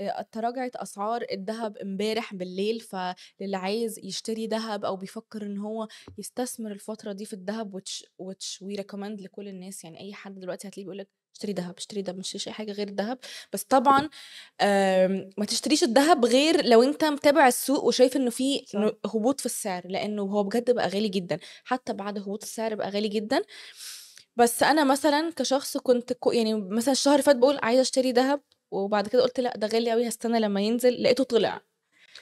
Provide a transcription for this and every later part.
آه، تراجعت اسعار الذهب امبارح بالليل فللي عايز يشتري ذهب او بيفكر ان هو يستثمر الفتره دي في الذهب which which we recommend لكل الناس يعني اي حد دلوقتي هتلاقيه بيقول لك اشتري ذهب اشتري ذهب ما تشتريش اي حاجه غير الذهب بس طبعا ما تشتريش الذهب غير لو انت متابع السوق وشايف انه في هبوط في السعر لانه هو بجد بقى غالي جدا حتى بعد هبوط السعر بقى غالي جدا بس انا مثلا كشخص كنت يعني مثلا الشهر اللي فات بقول عايزه اشتري ذهب وبعد كده قلت لا ده غالي قوي هستنى لما ينزل لقيته طلع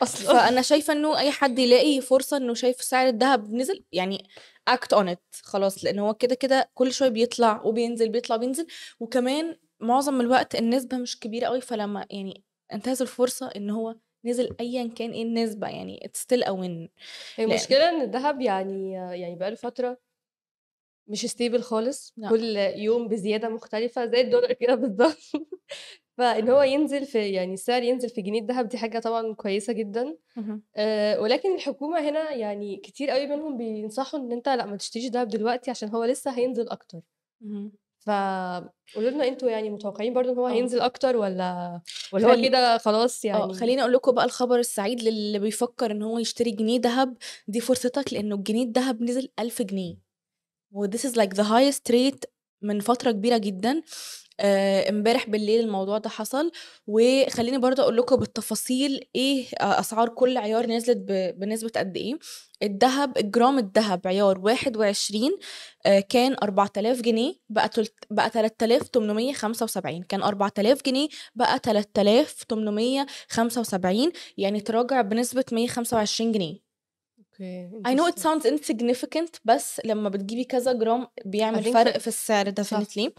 اصلا فانا شايفه انه اي حد يلاقي فرصه انه شايف سعر الذهب نزل يعني اكت اون ات خلاص لان هو كده كده كل شويه بيطلع وبينزل بيطلع وبينزل وكمان معظم الوقت النسبه مش كبيره قوي فلما يعني انتهز الفرصه ان هو نزل ايا كان ايه النسبه يعني اتس ستيل ا وين المشكله ان الذهب يعني يعني له فتره مش ستيبل خالص لا. كل يوم بزياده مختلفه زي الدولار كده بالظبط فان هو ينزل في يعني السعر ينزل في جنيه الذهب دي حاجه طبعا كويسه جدا آه ولكن الحكومه هنا يعني كتير قوي منهم بينصحوا ان انت لا ما تشتريش ذهب دلوقتي عشان هو لسه هينزل اكتر فقولوا لنا انتوا يعني متوقعين برضو ان هو أوه. هينزل اكتر ولا ولا هو كده خلاص يعني اه خليني اقول لكم بقى الخبر السعيد للي بيفكر ان هو يشتري جنيه ذهب دي فرصتك لانه الجنيه الذهب نزل 1000 جنيه و this is like the highest rate من فتره كبيره جدا آه، امبارح آه بالليل الموضوع ده حصل وخليني برضه اقول لكم بالتفاصيل ايه آه، اسعار كل عيار نزلت بنسبه قد ايه الذهب جرام الذهب عيار 21 آه كان 4000 جنيه بقى تلت بقى 3875 كان 4000 جنيه بقى 3875 يعني تراجع بنسبه 125 جنيه اوكي I know it sounds insignificant بس لما بتجيبي كذا جرام بيعمل فرق في السعر definitely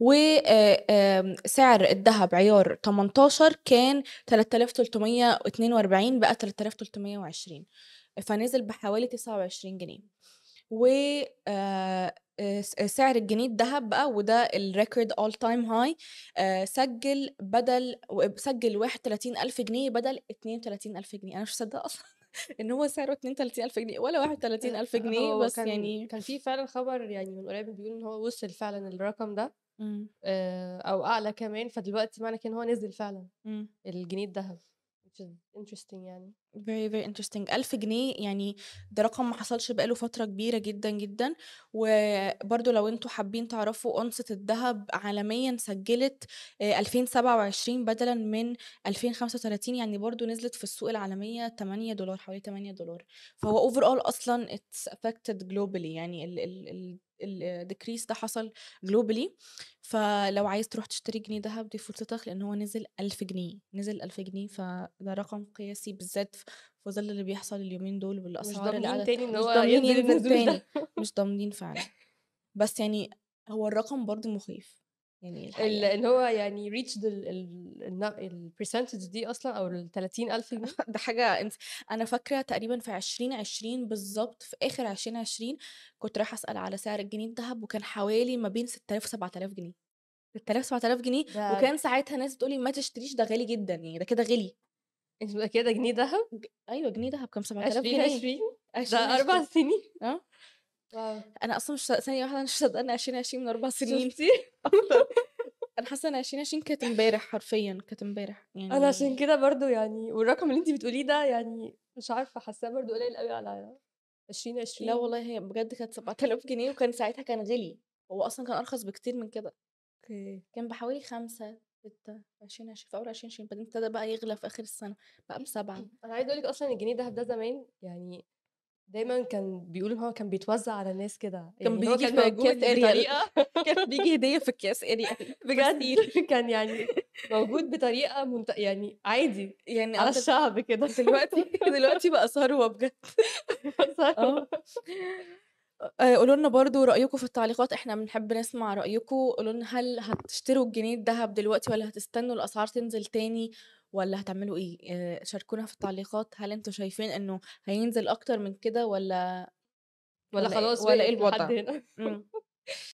وسعر آه، الذهب عيار 18 كان 3342 بقى 3320 فنزل بحوالي 29 جنيه و آه، آه، سعر الجنيه الذهب بقى وده الريكورد اول تايم هاي سجل بدل سجل 31000 جنيه بدل 32000 جنيه انا مش مصدقه اصلا ان هو سعره 32000 جنيه ولا 31000 جنيه بس كان يعني كان في فعلا خبر يعني من قريب بيقول ان هو وصل فعلا الرقم ده امم. آه، او اعلى كمان فدلوقتي معنى كان هو نزل فعلا امم. الجنيه الذهب which is interesting يعني very very interesting ألف جنيه يعني ده رقم ما حصلش بقاله فترة كبيرة جدا جدا وبرضو لو انتوا حابين تعرفوا أنصة الذهب عالميا سجلت 2027 آه، بدلا من 2035 يعني برضو نزلت في السوق العالمية 8 دولار حوالي 8 دولار فهو overall أصلا it's affected globally يعني ال ال الديكريس ده حصل جلوبالي فلو عايز تروح تشتري جنيه ذهب دي فرصتك لان هو نزل ألف جنيه نزل ألف جنيه فده رقم قياسي بالذات في ظل اللي بيحصل اليومين دول بالاسعار مش ضامنين تاني ان هو ينزل تاني مش ضامنين فعلا بس يعني هو الرقم برضه مخيف يعني ان هو يعني ريتش البرسنتج دي اصلا او ال 30000 جنيه ده حاجه انت انا فاكره تقريبا في 2020 بالظبط في اخر 2020 كنت رايحه اسال على سعر الجنيه الذهب وكان حوالي ما بين 6000 و 7000 جنيه 6000 7000 جنيه ده وكان ساعتها ناس بتقولي ما تشتريش ده غالي جدا يعني ده كده غلي كده جنيه ذهب ايوه جنيه ذهب كام 7000 جنيه 20 ده اربع سنين اه انا اصلا مش ثانيه واحده انا مش صدقني 2020 من اربع سنين انا حاسه ان 2020 كانت امبارح حرفيا كانت امبارح يعني انا عشان كده برضو يعني والرقم اللي انت بتقوليه ده يعني مش عارفه حاساه برضو قليل قوي على 2020 لا والله هي بجد كانت 7000 جنيه وكان ساعتها كان غلي هو اصلا كان ارخص بكتير من كده اوكي كان بحوالي خمسة ستة عشرين عشرين في أول عشرين عشرين بعدين ابتدى بقى يغلى في آخر السنة بقى بسبعة أنا عايزة لك أصلا الجنيه ده ده زمان يعني دايما كان بيقول ان هو كان بيتوزع على الناس كده يعني كان بيجي كان موجود بطريقه كان بيجي هديه في الكاس اريا يعني بجد كان يعني موجود بطريقه منت... يعني عادي يعني على الشعب كده دلوقتي دلوقتي بقى ثروه بجد ثروه اه. آه، قولوا لنا برضو رايكم في التعليقات احنا بنحب نسمع رايكم قولوا لنا هل هتشتروا الجنيه الذهب دلوقتي ولا هتستنوا الاسعار تنزل تاني ولا هتعملوا ايه شاركونا في التعليقات هل انتوا شايفين انه هينزل اكتر من كده ولا ولا, إيه؟ خلاص ولا ايه الوضع